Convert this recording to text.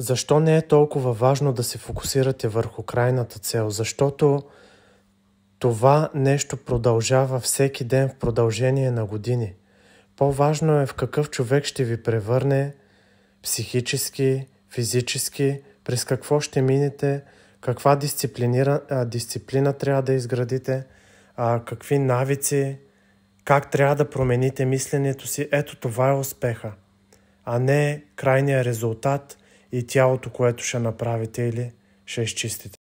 Защо не е толкова важно да се фокусирате върху крайната цел? Защото това нещо продължава всеки ден в продължение на години. По-важно е в какъв човек ще ви превърне психически, физически, през какво ще минете, каква дисциплина трябва да изградите, какви навици, как трябва да промените мисленето си. Ето това е успеха, а не крайния резултат – и тялото, което ще направите или ще изчистите.